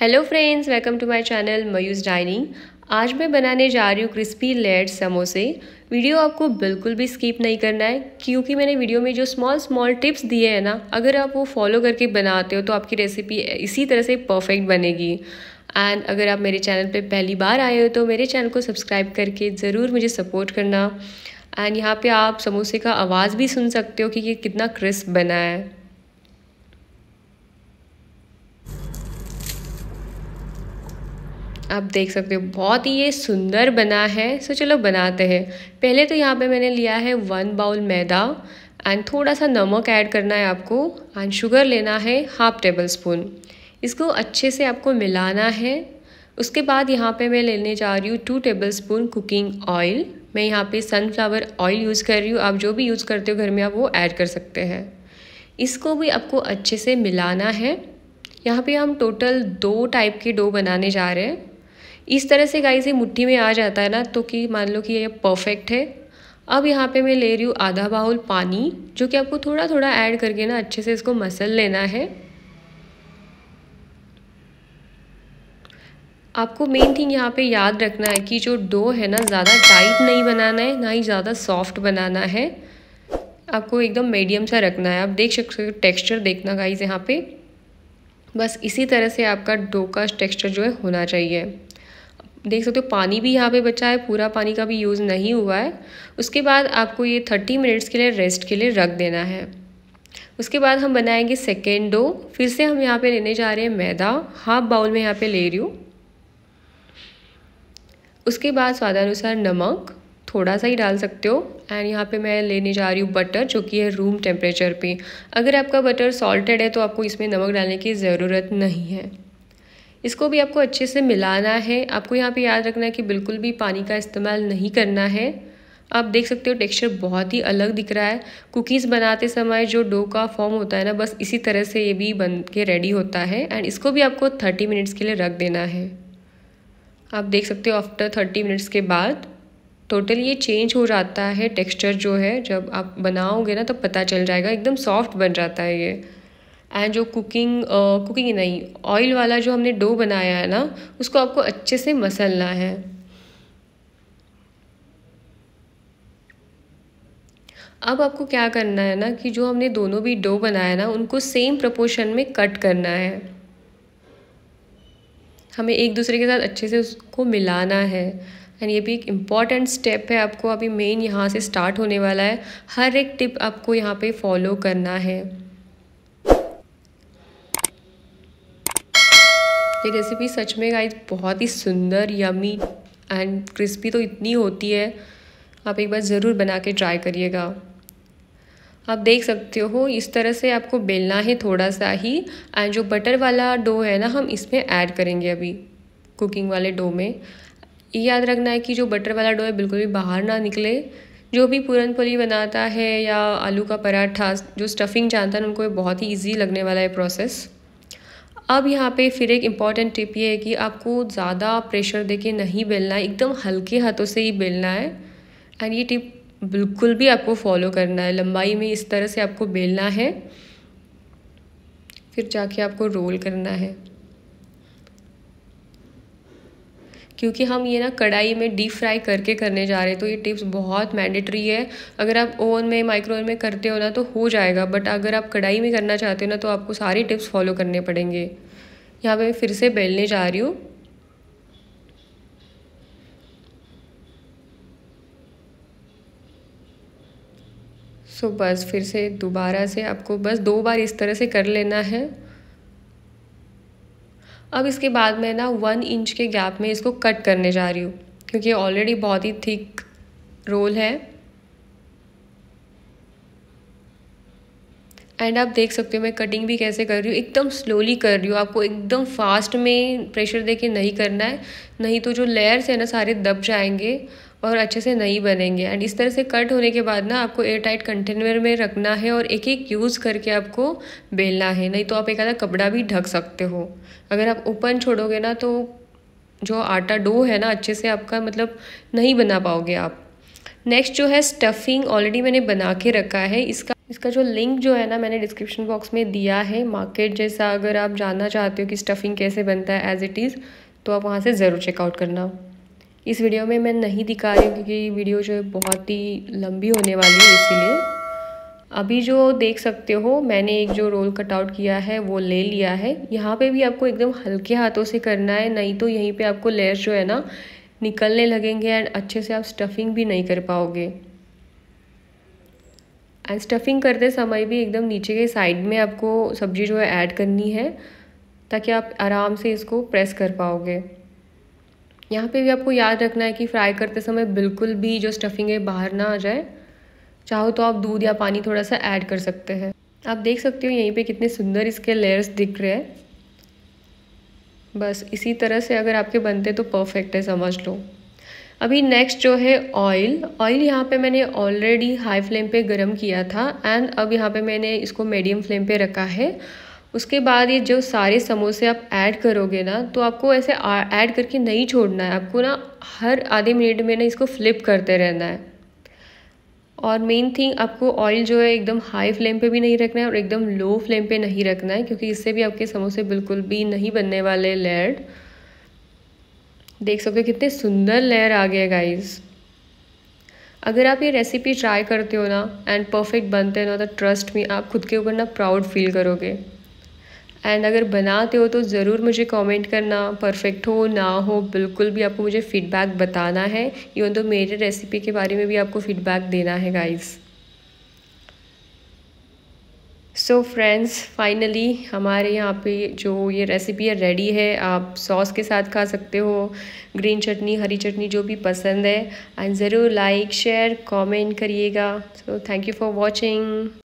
hello friends welcome to my channel मयूस dining आज मैं बनाने जा रही हूँ क्रिस्पी लेड समोसे वीडियो आपको बिल्कुल भी स्किप नहीं करना है क्योंकि मैंने वीडियो में जो स्मॉल स्मॉल टिप्स दिए हैं ना अगर आप वो फॉलो करके बनाते हो तो आपकी रेसिपी इसी तरह से परफेक्ट बनेगी एंड अगर आप मेरे चैनल पर पहली बार आए हो तो मेरे चैनल को सब्सक्राइब करके ज़रूर मुझे सपोर्ट करना एंड यहाँ पर आप समोसे का आवाज़ भी सुन सकते हो कि ये कितना क्रिस्प बना है आप देख सकते हो बहुत ही ये सुंदर बना है सो चलो बनाते हैं पहले तो यहाँ पे मैंने लिया है वन बाउल मैदा एंड थोड़ा सा नमक ऐड करना है आपको एंड शुगर लेना है हाफ टेबल स्पून इसको अच्छे से आपको मिलाना है उसके बाद यहाँ पे मैं लेने जा रही हूँ two tablespoon cooking oil मैं यहाँ पे सनफ्लावर ऑयल यूज़ कर रही हूँ आप जो भी यूज़ करते हो घर में आप वो ऐड कर सकते हैं इसको भी आपको अच्छे से मिलाना है यहाँ पे हम टोटल दो टाइप के डो बनाने जा रहे हैं इस तरह से गाइस ये मुट्ठी में आ जाता है ना तो कि मान लो कि ये परफेक्ट है अब यहाँ पे मैं ले रही हूँ आधा बाउल पानी जो कि आपको थोड़ा थोड़ा ऐड करके ना अच्छे से इसको मसल लेना है आपको मेन थिंग यहाँ पे याद रखना है कि जो डो है ना ज़्यादा टाइट नहीं बनाना है ना ही ज़्यादा सॉफ्ट बनाना है आपको एकदम मीडियम सा रखना है आप देख सकते हो टेक्स्चर देखना गाइज यहाँ पे बस इसी तरह से आपका डो का टेक्स्चर जो है होना चाहिए देख सकते हो पानी भी यहाँ पे बचा है पूरा पानी का भी यूज़ नहीं हुआ है उसके बाद आपको ये थर्टी मिनट्स के लिए रेस्ट के लिए रख देना है उसके बाद हम बनाएंगे सेकेंड डो फिर से हम यहाँ पे लेने जा रहे हैं मैदा हाफ बाउल में यहाँ पे ले रही हूँ उसके बाद स्वादानुसार नमक थोड़ा सा ही डाल सकते हो एंड यहाँ पे मैं लेने जा रही हूँ बटर जो कि है रूम टेम्परेचर पे अगर आपका बटर सॉल्टेड है तो आपको इसमें नमक डालने की ज़रूरत नहीं है इसको भी आपको अच्छे से मिलाना है आपको यहाँ पे याद रखना है कि बिल्कुल भी पानी का इस्तेमाल नहीं करना है आप देख सकते हो टेक्सचर बहुत ही अलग दिख रहा है कुकीज़ बनाते समय जो डो का फॉर्म होता है ना बस इसी तरह से ये भी बन के रेडी होता है एंड इसको भी आपको थर्टी मिनट्स के लिए रख देना है आप देख सकते हो आफ्टर थर्टी मिनट्स के बाद टोटल ये चेंज हो जाता है टेक्सचर जो है जब आप बनाओगे ना तो पता चल जाएगा एकदम सॉफ्ट बन जाता है ये एंड जो कुकिंग कुकिंग uh, नहीं ऑयल वाला जो हमने डो बनाया है ना उसको आपको अच्छे से मसलना है अब आपको क्या करना है ना कि जो हमने दोनों भी डो बनाया ना उनको सेम प्रपोर्शन में कट करना है हमें एक दूसरे के साथ अच्छे से उसको मिलाना है एंड ये भी एक इम्पॉर्टेंट स्टेप है आपको अभी मेन यहाँ से स्टार्ट होने वाला है हर एक टिप आपको यहाँ पे फॉलो करना है ये रेसिपी सच में गाइस बहुत ही सुंदर यमी एंड क्रिस्पी तो इतनी होती है आप एक बार ज़रूर बना के ट्राई करिएगा आप देख सकते हो इस तरह से आपको बेलना है थोड़ा सा ही एंड जो बटर वाला डो है ना हम इसमें ऐड करेंगे अभी कुकिंग वाले डो में ये याद रखना है कि जो बटर वाला डो है बिल्कुल भी बाहर ना निकले जो भी पूरन पोली बनाता है या आलू का पराठा जो स्टफिंग जानता है उनको बहुत ही ईजी लगने वाला है प्रोसेस अब यहाँ पे फिर एक इम्पॉर्टेंट टिप ये है कि आपको ज़्यादा प्रेशर देके नहीं बेलना है एकदम हल्के हाथों से ही बेलना है एंड ये टिप बिल्कुल भी आपको फॉलो करना है लंबाई में इस तरह से आपको बेलना है फिर जाके आपको रोल करना है क्योंकि हम ये ना कढ़ाई में डीप फ्राई करके करने जा रहे हैं तो ये टिप्स बहुत मैंडेटरी है अगर आप ओवन में माइक्रोवेव में करते हो ना तो हो जाएगा बट अगर आप कढ़ाई में करना चाहते हो ना तो आपको सारी टिप्स फॉलो करने पड़ेंगे यहाँ पे मैं फिर से बेलने जा रही हूँ सो so, बस फिर से दोबारा से आपको बस दो बार इस तरह से कर लेना है अब इसके बाद मैं ना वन इंच के गैप में इसको कट करने जा रही हूँ क्योंकि ऑलरेडी बहुत ही थिक रोल है एंड आप देख सकते हो मैं कटिंग भी कैसे कर रही हूँ एकदम स्लोली कर रही हूँ आपको एकदम फास्ट में प्रेशर दे के नहीं करना है नहीं तो जो लेयर्स हैं ना सारे दब जाएंगे और अच्छे से नहीं बनेंगे एंड इस तरह से कट होने के बाद ना आपको एयर टाइट कंटेनर में रखना है और एक एक यूज़ करके आपको बेलना है नहीं तो आप एक आधा कपड़ा भी ढक सकते हो अगर आप ओपन छोड़ोगे ना तो जो आटा डो है ना अच्छे से आपका मतलब नहीं बना पाओगे आप नेक्स्ट जो है स्टफिंग ऑलरेडी मैंने बना के रखा है इसका इसका जो लिंक जो है ना मैंने डिस्क्रिप्शन बॉक्स में दिया है मार्केट जैसा अगर आप जानना चाहते हो कि स्टफिंग कैसे बनता है एज इट इज़ तो आप वहाँ से ज़रूर चेकआउट करना इस वीडियो में मैं नहीं दिखा रही हूँ क्योंकि वीडियो जो है बहुत ही लंबी होने वाली है इसीलिए अभी जो देख सकते हो मैंने एक जो रोल कटआउट किया है वो ले लिया है यहाँ पे भी आपको एकदम हल्के हाथों से करना है नहीं तो यहीं पे आपको लेयर जो है ना निकलने लगेंगे एंड अच्छे से आप स्टफिंग भी नहीं कर पाओगे एंड स्टफिंग करते समय भी एकदम नीचे के साइड में आपको सब्ज़ी जो है ऐड करनी है ताकि आप आराम से इसको प्रेस कर पाओगे यहाँ पे भी आपको याद रखना है कि फ्राई करते समय बिल्कुल भी जो स्टफिंग है बाहर ना आ जाए चाहो तो आप दूध या पानी थोड़ा सा ऐड कर सकते हैं आप देख सकते हो यहीं पे कितने सुंदर इसके लेयर्स दिख रहे हैं बस इसी तरह से अगर आपके बनते तो परफेक्ट है समझ लो अभी नेक्स्ट जो है ऑयल ऑयल यहाँ पे मैंने ऑलरेडी हाई फ्लेम पे गरम किया था एंड अब यहाँ पे मैंने इसको मीडियम फ्लेम पे रखा है उसके बाद ये जो सारे समोसे आप ऐड करोगे ना तो आपको ऐसे ऐड करके नहीं छोड़ना है आपको ना हर आधे मिनट में ना इसको फ्लिप करते रहना है और मेन थिंग आपको ऑयल जो है एकदम हाई फ्लेम पे भी नहीं रखना है और एकदम लो फ्लेम पे नहीं रखना है क्योंकि इससे भी आपके समोसे बिल्कुल भी नहीं बनने वाले लेयर देख सकते हो कितने सुंदर लेयर आ गए गाइज़ अगर आप ये रेसिपी ट्राई करते हो ना एंड परफेक्ट बनते हो ना तो ट्रस्ट में आप खुद के ऊपर ना प्राउड फील करोगे एंड अगर बनाते हो तो ज़रूर मुझे कमेंट करना परफेक्ट हो ना हो बिल्कुल भी आपको मुझे फ़ीडबैक बताना है इवन तो मेरे रेसिपी के बारे में भी आपको फ़ीडबैक देना है गाइज़ सो फ्रेंड्स फाइनली हमारे यहाँ पे जो ये रेसिपी है रेडी है आप सॉस के साथ खा सकते हो ग्रीन चटनी हरी चटनी जो भी पसंद है एंड ज़रूर लाइक शेयर कमेंट करिएगा so thank you for watching